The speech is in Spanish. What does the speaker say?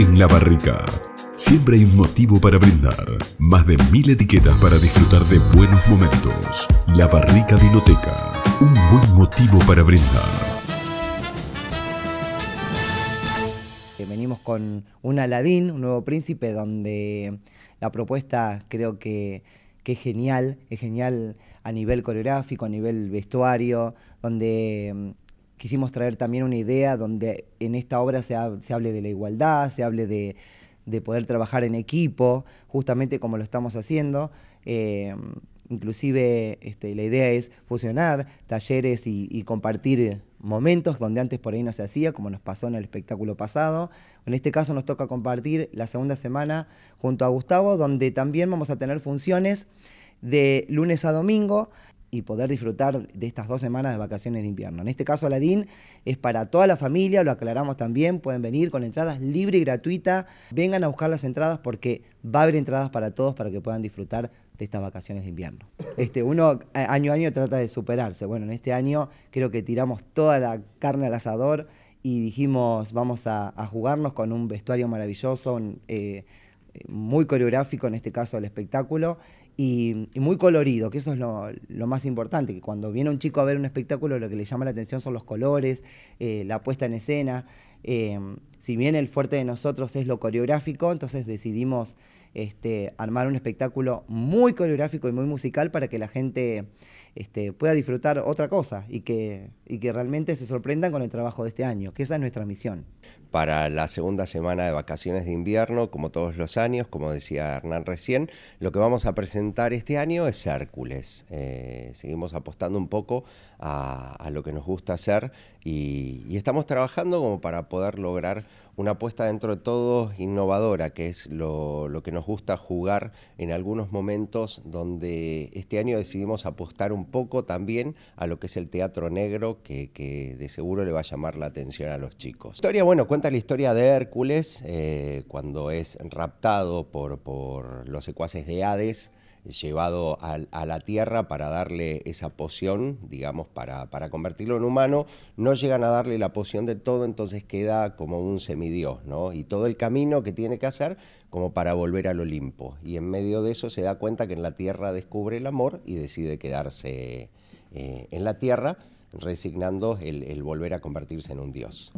en la barrica. Siempre hay un motivo para brindar. Más de mil etiquetas para disfrutar de buenos momentos. La Barrica Vinoteca. Un buen motivo para brindar. Venimos con un Aladín, un nuevo príncipe, donde la propuesta creo que, que es genial. Es genial a nivel coreográfico, a nivel vestuario, donde quisimos traer también una idea donde en esta obra se, hable de la igualdad, se hable de, poder trabajar en equipo, justamente como lo estamos haciendo. Eh, inclusive este, la idea es fusionar talleres y, y, compartir momentos donde antes por ahí no se hacía, como nos pasó en el espectáculo pasado. En este caso nos toca compartir la segunda semana junto a Gustavo, donde también vamos a tener funciones de lunes a domingo y poder disfrutar de estas dos semanas de vacaciones de invierno. En este caso, Aladín es para toda la familia, lo aclaramos también, pueden venir con entradas libre y gratuita. Vengan a buscar las entradas porque va a haber entradas para todos para que puedan disfrutar de estas vacaciones de invierno. Este, uno eh, año a año trata de superarse. Bueno, en este año creo que tiramos toda la carne al asador y dijimos, vamos a, jugarnos con un vestuario maravilloso, eh, muy coreográfico en este caso el espectáculo y, muy colorido, que eso es lo, más importante, que cuando viene un chico a ver un espectáculo lo que le llama la atención son los colores, eh, la puesta en escena. Eh, si bien el fuerte de nosotros es lo coreográfico, entonces decidimos este, armar un espectáculo muy coreográfico y muy musical para que la gente este, pueda disfrutar otra cosa y que, y que realmente se sorprendan con el trabajo de este año, que esa es nuestra misión para la segunda semana de vacaciones de invierno, como todos los años, como decía Hernán recién. Lo que vamos a presentar este año es Hércules. Eh, seguimos apostando un poco a, lo que nos gusta hacer y, estamos trabajando como para poder lograr una apuesta dentro de todo innovadora, que es lo, que nos gusta jugar en algunos momentos donde este año decidimos apostar un poco también a lo que es el teatro negro, que, de seguro le va a llamar la atención a los chicos. Historia, bueno, la historia de Hércules eh, cuando es raptado por, los secuaces de Hades, llevado a, la Tierra para darle esa poción, digamos, para, convertirlo en humano. No llegan a darle la poción de todo, entonces queda como un semidios, ¿no? Y todo el camino que tiene que hacer como para volver al Olimpo. Y en medio de eso se da cuenta que en la Tierra descubre el amor y decide quedarse eh, en la Tierra resignando el, el, volver a convertirse en un dios.